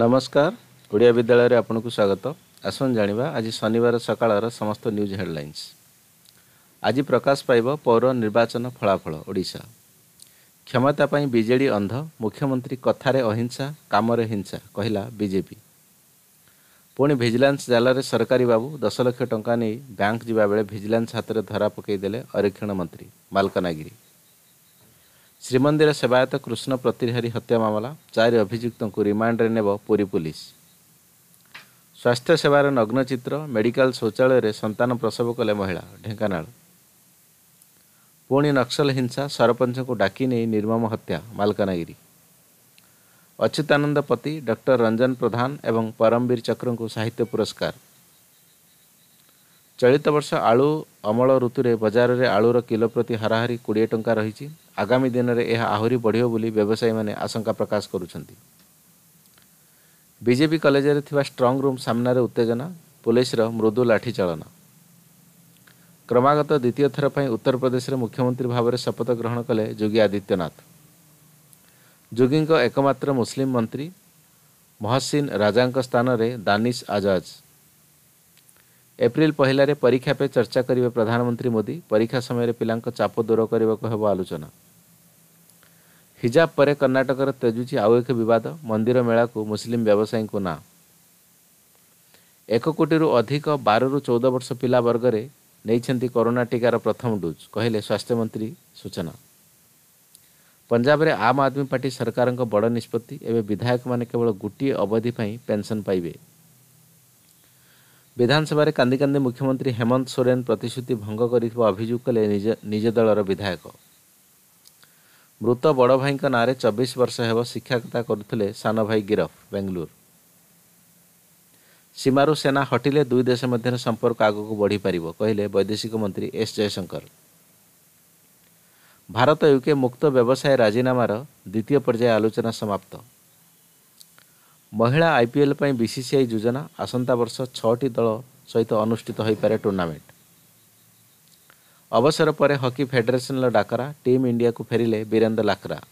ନମସ୍କାର ଓଡ଼ିଆ ବିଦ୍ୟାଳୟରେ ଆପଣଙ୍କୁ ସ୍ୱାଗତ ଆସନ୍ତୁ ଜାଣିବା ଆଜି ଶନିବାର ସକାଳର ସମସ୍ତ ନ୍ୟୁଜ୍ ହେଡ଼ଲାଇନ୍ସ ଆଜି ପ୍ରକାଶ ପାଇବ ପୌର ନିର୍ବାଚନ ଫଳାଫଳ ଓଡ଼ିଶା କ୍ଷମତା ପାଇଁ ବିଜେଡ଼ି ଅନ୍ଧ ମୁଖ୍ୟମନ୍ତ୍ରୀ କଥାରେ ଅହିଂସା କାମରେ ହିଂସା କହିଲା ବିଜେପି ପୁଣି ଭିଜିଲାନ୍ସ ଜାଲରେ ସରକାରୀ ବାବୁ ଦଶ ଲକ୍ଷ ଟଙ୍କା ନେଇ ବ୍ୟାଙ୍କ ଯିବାବେଳେ ଭିଜିଲାନ୍ସ ହାତରେ ଧରା ପକାଇଦେଲେ ଅରକ୍ଷଣ ମନ୍ତ୍ରୀ ମାଲକାନଗିରି ଶ୍ରୀମନ୍ଦିର ସେବାୟତ କୃଷ୍ଣ ପ୍ରତିହାରୀ ହତ୍ୟା ମାମଲା ଚାରି ଅଭିଯୁକ୍ତଙ୍କୁ ରିମାଣ୍ଡରେ ନେବ ପୁରୀ ପୁଲିସ ସ୍ୱାସ୍ଥ୍ୟ ସେବାର ନଗ୍ନଚିତ୍ର ମେଡିକାଲ ଶୌଚାଳୟରେ ସନ୍ତାନ ପ୍ରସବ କଲେ ମହିଳା ଢେଙ୍କାନାଳ ପୁଣି ନକ୍ସଲ ହିଂସା ସରପଞ୍ଚଙ୍କୁ ଡାକି ନେଇ ନିର୍ମମ ହତ୍ୟା ମାଲକାନଗିରି ଅଚ୍ୟୁତାନନ୍ଦ ପତି ଡକ୍ଟର ରଞ୍ଜନ ପ୍ରଧାନ ଏବଂ ପରମବୀର ଚକ୍ରଙ୍କୁ ସାହିତ୍ୟ ପୁରସ୍କାର ଚଳିତ ବର୍ଷ ଆଳୁ ଅମଳ ଋତୁରେ ବଜାରରେ ଆଳୁର କିଲୋ ପ୍ରତି ହାରାହାରି କୋଡ଼ିଏ ଟଙ୍କା ରହିଛି ଆଗାମୀ ଦିନରେ ଏହା ଆହୁରି ବଢ଼ିବ ବୋଲି ବ୍ୟବସାୟୀମାନେ ଆଶଙ୍କା ପ୍ରକାଶ କରୁଛନ୍ତି ବିଜେପି କଲେଜରେ ଥିବା ଷ୍ଟ୍ରଙ୍ଗ ରୁମ୍ ସାମ୍ନାରେ ଉତ୍ତେଜନା ପୁଲିସ୍ର ମୃଦୁ ଲାଠି ଚାଳନା କ୍ରମାଗତ ଦ୍ୱିତୀୟ ଥର ପାଇଁ ଉତ୍ତରପ୍ରଦେଶରେ ମୁଖ୍ୟମନ୍ତ୍ରୀ ଭାବରେ ଶପଥ ଗ୍ରହଣ କଲେ ଯୋଗୀ ଆଦିତ୍ୟନାଥ ଯୋଗୀଙ୍କ ଏକମାତ୍ର ମୁସଲିମ୍ ମନ୍ତ୍ରୀ ମହସିନ୍ ରାଜାଙ୍କ ସ୍ଥାନରେ ଦାନିସ୍ ଆଜାଜ ଏପ୍ରିଲ ପହିଲାରେ ପରୀକ୍ଷା ପେ ଚର୍ଚ୍ଚା କରିବେ ପ୍ରଧାନମନ୍ତ୍ରୀ ମୋଦି ପରୀକ୍ଷା ସମୟରେ ପିଲାଙ୍କ ଚାପ ଦୂର କରିବାକୁ ହେବ ଆଲୋଚନା ହିଜାବ ପରେ କର୍ଣ୍ଣାଟକର ତେଜୁଛି ଆଉ ଏକ ବିବାଦ ମନ୍ଦିର ମେଳାକୁ ମୁସଲିମ ବ୍ୟବସାୟୀଙ୍କୁ ନା ଏକ କୋଟିରୁ ଅଧିକ ବାରରୁ ଚଉଦ ବର୍ଷ ପିଲା ବର୍ଗରେ ନେଇଛନ୍ତି କରୋନା ଟିକାର ପ୍ରଥମ ଡୋଜ୍ କହିଲେ ସ୍ୱାସ୍ଥ୍ୟମନ୍ତ୍ରୀ ସୂଚନା ପଞ୍ଜାବରେ ଆମ ଆଦମୀ ପାର୍ଟି ସରକାରଙ୍କ ବଡ଼ ନିଷ୍ପତ୍ତି ଏବେ ବିଧାୟକମାନେ କେବଳ ଗୋଟିଏ ଅବଧି ପାଇଁ ପେନ୍ସନ୍ ପାଇବେ ବିଧାନସଭାରେ କାନ୍ଦି କାନ୍ଦି ମୁଖ୍ୟମନ୍ତ୍ରୀ ହେମନ୍ତ ସୋରେନ ପ୍ରତିଶ୍ରୁତି ଭଙ୍ଗ କରିଥିବା ଅଭିଯୋଗ କଲେ ନିଜ ନିଜ ଦଳର ବିଧାୟକ ମୃତ ବଡ଼ ଭାଇଙ୍କ ନାଁରେ ଚବିଶ ବର୍ଷ ହେବ ଶିକ୍ଷାକତା କରୁଥିଲେ ସାନ ଭାଇ ଗିରଫ ବେଙ୍ଗଲୁର ସୀମାରୁ ସେନା ହଟିଲେ ଦୁଇ ଦେଶ ମଧ୍ୟରେ ସମ୍ପର୍କ ଆଗକୁ ବଢ଼ିପାରିବ କହିଲେ ବୈଦେଶିକ ମନ୍ତ୍ରୀ ଏସ୍ ଜୟଶଙ୍କର ଭାରତ ୟୁକେ ମୁକ୍ତ ବ୍ୟବସାୟ ରାଜିନାମାର ଦ୍ୱିତୀୟ ପର୍ଯ୍ୟାୟ ଆଲୋଚନା ସମାପ୍ତ ମହିଳା ଆଇପିଏଲ୍ ପାଇଁ ବିସିସିଆଇ ଯୋଜନା ଆସନ୍ତା ବର୍ଷ ଛଅଟି ଦଳ ସହିତ ଅନୁଷ୍ଠିତ ହୋଇପାରେ ଟୁର୍ଣ୍ଣାମେଣ୍ଟ ଅବସର ପରେ ହକି ଫେଡେରେସନ୍ର ଡାକରା ଟିମ୍ ଇଣ୍ଡିଆକୁ ଫେରିଲେ ବୀରେନ୍ଦ୍ର ଲାକ୍ରା